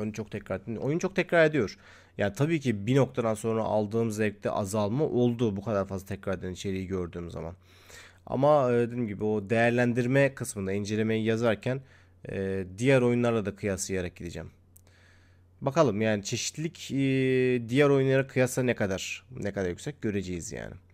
Oyun hani çok tekrar oyun çok tekrar ediyor. Yani tabii ki bir noktadan sonra aldığım zevkte azalma oldu bu kadar fazla tekrar eden içeriği gördüğüm zaman. Ama e, dediğim gibi o değerlendirme kısmında incelemeyi yazarken e, diğer oyunlarla da kıyaslayarak gideceğim. Bakalım yani çeşitlilik diğer oyunlara kıyasla ne kadar ne kadar yüksek göreceğiz yani.